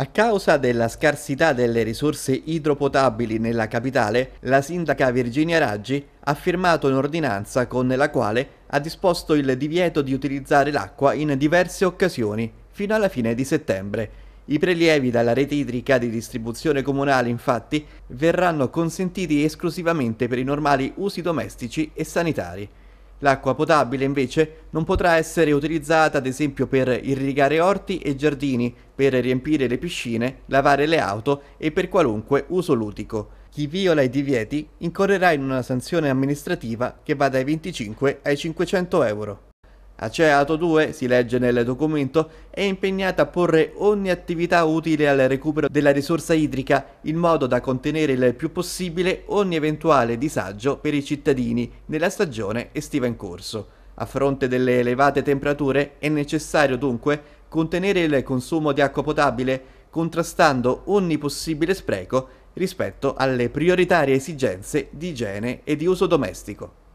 A causa della scarsità delle risorse idropotabili nella capitale, la sindaca Virginia Raggi ha firmato un'ordinanza con la quale ha disposto il divieto di utilizzare l'acqua in diverse occasioni fino alla fine di settembre. I prelievi dalla rete idrica di distribuzione comunale infatti verranno consentiti esclusivamente per i normali usi domestici e sanitari. L'acqua potabile invece non potrà essere utilizzata ad esempio per irrigare orti e giardini, per riempire le piscine, lavare le auto e per qualunque uso ludico. Chi viola i divieti incorrerà in una sanzione amministrativa che va dai 25 ai 500 euro. Aceato 2, si legge nel documento, è impegnata a porre ogni attività utile al recupero della risorsa idrica in modo da contenere il più possibile ogni eventuale disagio per i cittadini nella stagione estiva in corso. A fronte delle elevate temperature è necessario dunque contenere il consumo di acqua potabile contrastando ogni possibile spreco rispetto alle prioritarie esigenze di igiene e di uso domestico.